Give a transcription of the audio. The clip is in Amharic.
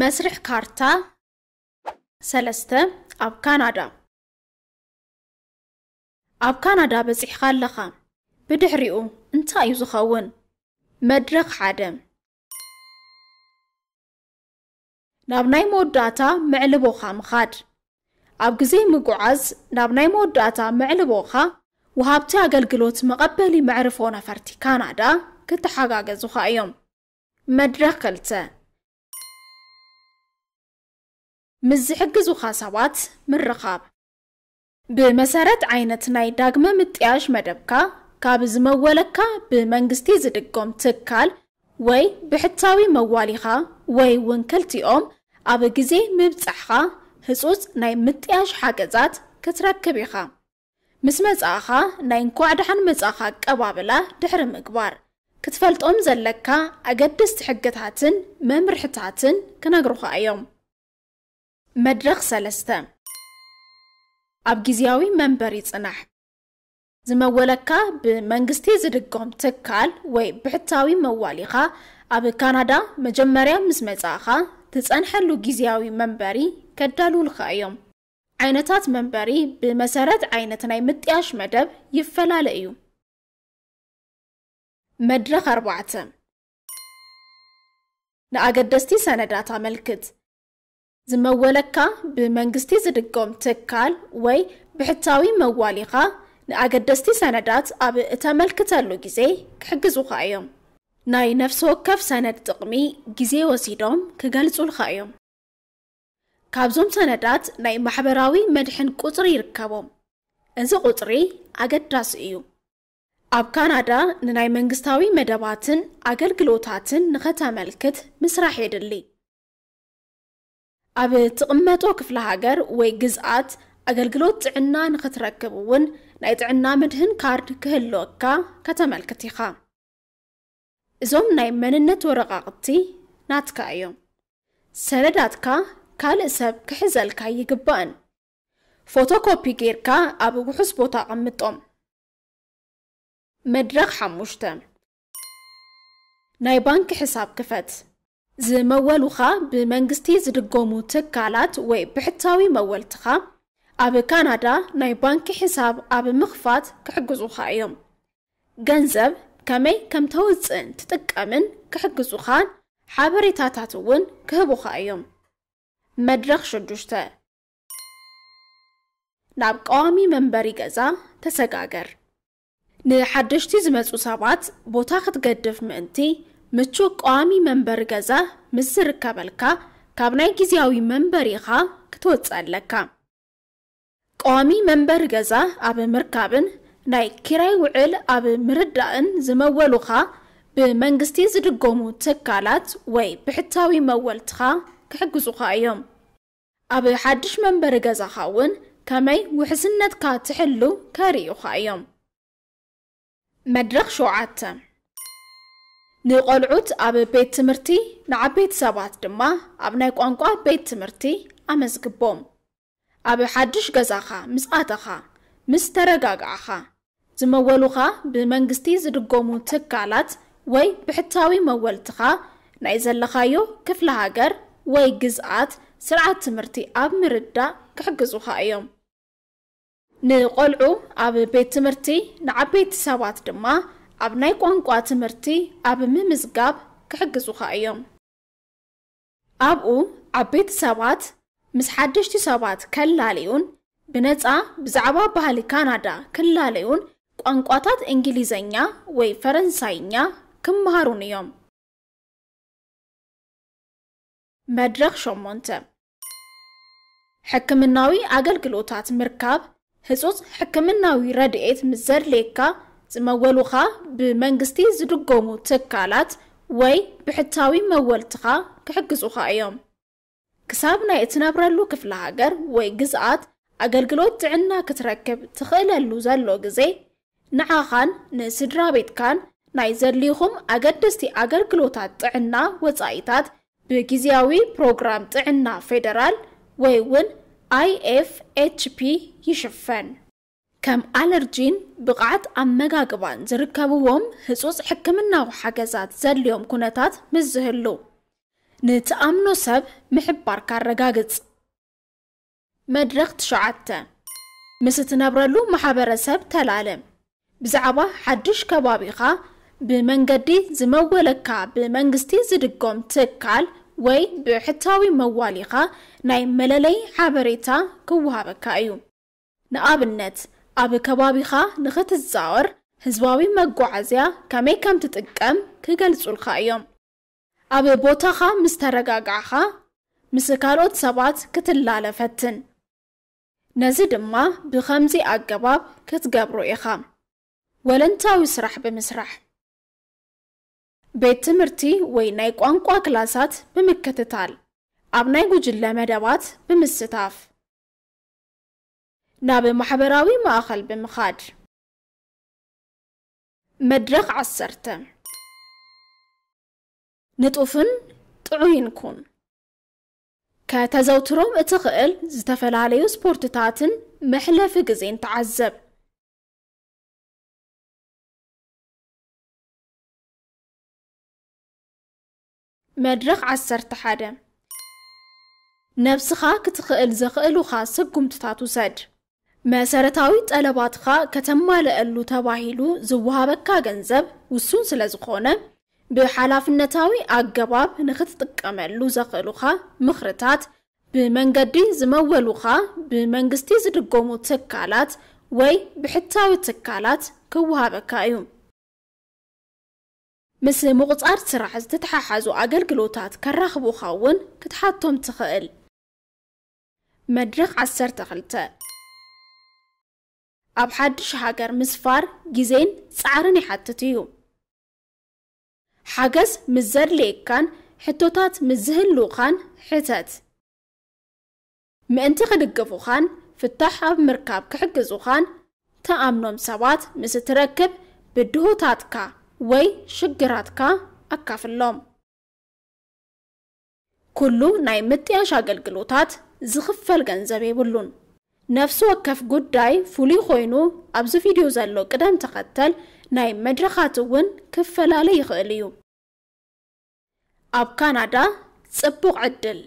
መስርሕ ካርታ ሰለስተ ኣብ ካናዳ ኣብ ካናዳ በፂሕኻ ኣለኻ ብድሕሪኡ እንታይ እዩ ዝኸውን መድረክ ሓደ ናብ ናይ መወዳእታ ምዕልቦኻ ምኻድ ኣብ ግዜ ምጉዓዝ ናብ ናይ መወዳእታ ምዕልቦኻ ወሃብቲ ኣገልግሎት መቐበሊ መዕርፎ ነፈርቲ ካናዳ ክተሓጋገዙኻ እዮም መድረክ ክልተ ምስ ዝሕግዙኻ ሰባት ምርኻብ ብመሰረት ዓይነት ናይ ዳግመ ምጥያሽ መደብካ ካብ ዝመወለካ ብመንግስቲ ዝድጎም ትካል ወይ ብሕታዊ መዋሊኻ ወይ እውን ክልቲኦም ኣብ ግዜ ምብፃሕኻ ህፁፅ ናይ ምጥያሽ ሓገዛት ክትረክብ ኢኻ ምስ መጻእኻ ናይ እንኳዕ ድሓን መጻእኻ ቀባብላ ድሕሪ ምግባር ክትፈልጦም ዘለካ ኣገደስቲ ሕግታትን መምርሕታትን ክነግሩኻ እዮም መድረኽ ሰለስተ ኣብ ግዜያዊ መንበሪ ፅናሕ ዝመወለካ ብመንግስቲ ዝድጎም ትካል ወይ ብሕታዊ መዋሊኻ ኣብ ካናዳ መጀመርያ ምስ መጻእኻ ትጸንሐሉ ግዜያዊ መንበሪ ከዳልውልካ እዮም ዓይነታት መንበሪ ብመሰረት ዓይነት ናይ ምጥያሽ መደብ ይፈላለ እዩ መድረኽ ኣርባዕተ ንኣገደስቲ ሰነዳት ኣመልክት ዝመወለካ ብመንግስቲ ዝድጎም ትካል ወይ ብሕታዊ መዋሊኻ ንኣገደስቲ ሰነዳት ኣብ እተመልክተሉ ግዜ ክሕግዙካ እዮም ናይ ነፍሲ ወከፍ ሰነድ ጥቕሚ ግዜ ወሲዶም ክገልጹልካ እዮም ካብዞም ሰነዳት ናይ ማሕበራዊ መድሕን ቁፅሪ ይርከቦም እዚ ቁፅሪ ኣገዳሲ እዩ ኣብ ካናዳ ንናይ መንግስታዊ መደባትን ኣገልግሎታትን ንኸተመልክት ምስራሕ የድሊ ኣብ ትቕመጦ ክፍለ ሃገር ወይ ግዝኣት ኣገልግሎት ጥዕና ንኽትረክብ እውን ናይ ጥዕና ምድህን ካርድ ክህልወካ ከተመልክት ኢኻ እዞም ናይ መንነት ወረቓቕቲ ናትካ እዮም ሰነዳትካ ካልእ ሰብ ክሕዘልካ ይግባእን ፎቶኮፒ ጌርካ ኣብ ውሑስ ቦታ ቐምጦም መድረክ ሓሙሽተ ናይ ባንኪ ሕሳብ ክፈት ዝመወሉኻ ብመንግስቲ ዝድጎሙ ትካላት ወይ ብሕታዊ መወልትኻ ኣብ ካናዳ ናይ ባንኪ ሒሳብ ኣብ ምኽፋት ክሕግዙኻ እዮም ገንዘብ ከመይ ከም ተውፅእን ትጥቀምን ክሕግዙኻን ሓበሬታታት እውን ክህቡኻ እዮም መድረክ ሽዱሽተ ናብ ቀዋሚ መንበሪ ገዛ ተሰጋገር ንሓደሽቲ ዝመፁ ሰባት ቦታ ክትገድፍ ምእንቲ ምቹ ቋሚ መንበር ገዛ ምስር ከበልካ ካብ ናይ ግዜያዊ መንበሪ ኢኻ ክትወፅእ ኣለካ ቀዋሚ መንበር ገዛ ኣብ ምርካብን ናይ ኪራይ ውዕል ኣብ ምርዳእን ዝመወሉኻ ብመንግስቲ ዝድገሙ ትካላት ወይ ብሕታዊ መወልትኻ ክሕግዙኻ እዮም ኣብ ሓድሽ መንበሪ ገዛኻ እውን ከመይ ውሕስነትካ ትሕሉ ከርእዩኻ እዮም መድረኽ ሸውዓተ ንቆልዑት ኣብ ቤት ትምህርቲ ንዓበይቲ ሰባት ድማ ኣብ ናይ ቋንቋ ቤት ትምህርቲ ኣመዝግቦም ኣብ ሓድሽ ገዛኻ ምስ ኣተኻ ምስ ተረጋግዓኻ ዝመወሉኻ ብመንግስቲ ዝድገሙ ትካላት ወይ ብሕታዊ መወልትኻ ናይ ዘለኻዮ ክፍለ ሃገር ወይ ግዝኣት ስርዓት ትምህርቲ ኣብ ምርዳእ ክሕግዙኻ እዮም ንቆልዑ ኣብ ቤት ትምህርቲ ንዓበይቲ ሰባት ድማ ኣብ ናይ ቋንቋ ትምህርቲ ኣብ ምምዝጋብ ክሕግዙኻ እዮም ኣብኡ ዓበይቲ ሰባት ምስ ሓደሽቲ ሰባት ከላለዩን ብነፃ ብዛዕባ ባህሊ ካናዳ ክላለዩን ቋንቋታት እንግሊዘኛ ወይ ፈረንሳይኛ ክምሃሩን እዮም መድረኽ 8 ሕክምናዊ ኣገልግሎታት ምርካብ ህፁፅ ሕክምናዊ ረድኤት ምስ ዘድልየካ ዝመወሉኻ ብመንግስቲ ዝድገሙ ትካላት ወይ ብሕታዊ መወልትኻ ክሕግዙኻ እዮም ክሳብ ናይ እትነብረሉ ክፍለ ሃገር ወይ ግዝኣት ኣገልግሎት ጥዕና ክትረክብ ትኽእለሉ ዘሎ ግዜ ንዓኻን ንስድራ ቤትካን ናይ ዘድልኹም ኣገደስቲ ኣገልግሎታት ጥዕና ወጻኢታት ብግዜያዊ ፕሮግራም ጥዕና ፌደራል ወይ እውን ኣይኤፍኤችፒ ይሽፈን ከም ኣለርጂን ብቕዓት ኣመጋግባን ዝርከብዎም ህፁፅ ሕክምናዊ ሓገዛት ዘድልዮም ኩነታት ምስ ዝህሉ ንትኣምኖ ሰብ ምሕባር ካረጋግጽ መድረኽ ትሸዓተ ምስ እትነብረሉ ማሕበረሰብ ተላልም ብዛዕባ ሓድሽ ከባቢኻ ብመንገዲ ዝመወለካ ብመንግስቲ ዝድጎም ትካል ወይ ብሕታዊ መዋሊኻ ናይ መለለይ ሓበሬታ ክወሃበካ እዩ ንኣብነት ኣብ ከባቢኻ ንኽትዛወር ህዝባዊ መጓዓዝያ ከመይ ከም ትጥቀም ክገልጹልካ እዮም ኣብ ቦታኻ ምስ ተረጋግዕኻ ምስ ካልኦት ሰባት ክትላለፈትን ነዚ ድማ ብኸምዚ ኣገባብ ክትገብሩ ኢኻ ወለንታዊ ስራሕ ብምስራሕ ቤት ትምህርቲ ወይ ናይ ቋንቋ ክላሳት ብምክትታል ኣብ ናይ ጉጅለ መደባት ብምስታፍ ناب محبراوي ما مأخل بمخاج مدرخ عصرت نتوفن تعوين كون كتزوتروم اتقل زتفل عليو سبورتتاتن محلة في قزين تعذب مدرخ عصرت حدا نفسخا كتقل زقل وخاصة قمتتاتو زجر መሰረታዊ ጠለባትካ ከተማልአሉ ተባሂሉ ዝወሃበካ ገንዘብ ውሱን ስለ ዝኾነ ብሓላፍነታዊ ኣገባብ ንኽትጥቀመሉ ዘኽእሉኻ ምኽርታት ብመንገዲ ዝመወሉኻ ብመንግስቲ ዝድገሙ ትካላት ወይ ብሕታዊ ትካላት ክወሃበካ እዩ ምስ ምቑፃር ስራሕ ዝተተሓሓዙ ኣገልግሎታት ከራኽቡኻ እውን ክትሓቶም ትኽእል መድረኽ 12 ኣብ ሓድሽ ሃገር ምስፋር ግዜን ፃዕርን ይሓትት እዩ ሓገዝ ምስ ዘድልየካን ሕቶታት ምስ ዝህልውኻን ሕተት ምእንቲ ክድግፉኻን ፍታሕ ኣብ ምርካብ ክሕግዙኻን ተኣምኖም ሰባት ምስ እትረክብ ብድሆታትካ ወይ ሽግራትካ ኣካፍሎም ኩሉ ናይ ምጥያሽ ኣገልግሎታት ዝኽፈል ገንዘብ የብሉን ነፍሲ ወከፍ ጉዳይ ፍሉይ ኮይኑ ኣብዚ ቪድዮ ዘሎ ቅደም ተኸተል ናይ መድረኻት እውን ክፈላለ ይኽእል እዩ ኣብ ካናዳ ጽቡቕ ዕድል